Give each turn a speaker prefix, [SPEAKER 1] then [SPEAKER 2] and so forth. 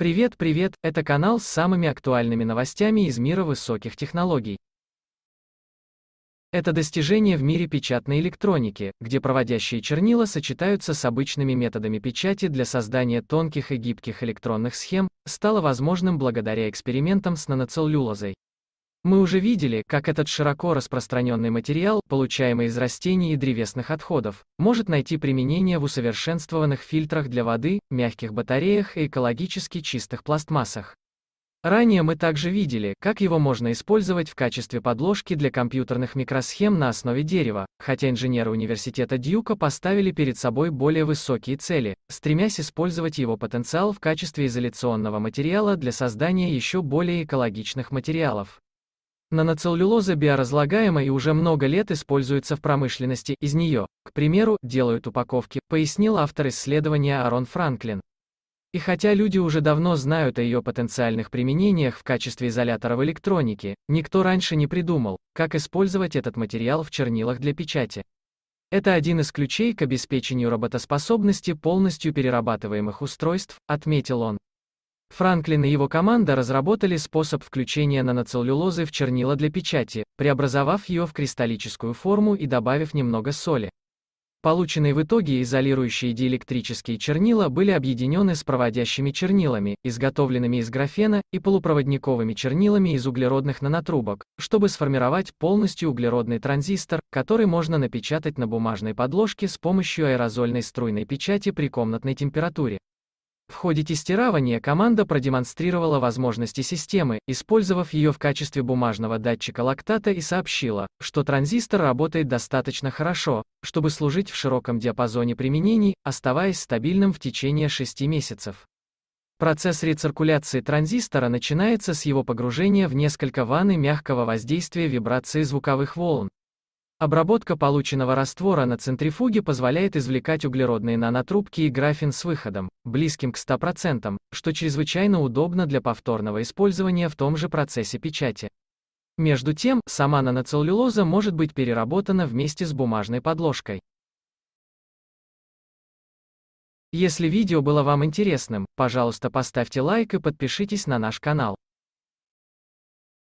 [SPEAKER 1] Привет, привет, это канал с самыми актуальными новостями из мира высоких технологий. Это достижение в мире печатной электроники, где проводящие чернила сочетаются с обычными методами печати для создания тонких и гибких электронных схем, стало возможным благодаря экспериментам с наноцеллюлозой. Мы уже видели, как этот широко распространенный материал, получаемый из растений и древесных отходов, может найти применение в усовершенствованных фильтрах для воды, мягких батареях и экологически чистых пластмассах. Ранее мы также видели, как его можно использовать в качестве подложки для компьютерных микросхем на основе дерева, хотя инженеры университета Дьюка поставили перед собой более высокие цели, стремясь использовать его потенциал в качестве изоляционного материала для создания еще более экологичных материалов. Наноцеллюлоза биоразлагаема и уже много лет используется в промышленности, из нее, к примеру, делают упаковки, пояснил автор исследования Арон Франклин. И хотя люди уже давно знают о ее потенциальных применениях в качестве изолятора в электронике, никто раньше не придумал, как использовать этот материал в чернилах для печати. Это один из ключей к обеспечению работоспособности полностью перерабатываемых устройств, отметил он. Франклин и его команда разработали способ включения наноцеллюлозы в чернила для печати, преобразовав ее в кристаллическую форму и добавив немного соли. Полученные в итоге изолирующие диэлектрические чернила были объединены с проводящими чернилами, изготовленными из графена, и полупроводниковыми чернилами из углеродных нанотрубок, чтобы сформировать полностью углеродный транзистор, который можно напечатать на бумажной подложке с помощью аэрозольной струйной печати при комнатной температуре. В ходе тестирования команда продемонстрировала возможности системы, использовав ее в качестве бумажного датчика лактата и сообщила, что транзистор работает достаточно хорошо, чтобы служить в широком диапазоне применений, оставаясь стабильным в течение 6 месяцев. Процесс рециркуляции транзистора начинается с его погружения в несколько ванны мягкого воздействия вибрации звуковых волн, Обработка полученного раствора на центрифуге позволяет извлекать углеродные нанотрубки и графин с выходом, близким к 100%, что чрезвычайно удобно для повторного использования в том же процессе печати. Между тем, сама наноцеллюлоза может быть переработана вместе с бумажной подложкой. Если видео было вам интересным, пожалуйста поставьте лайк и подпишитесь на наш канал.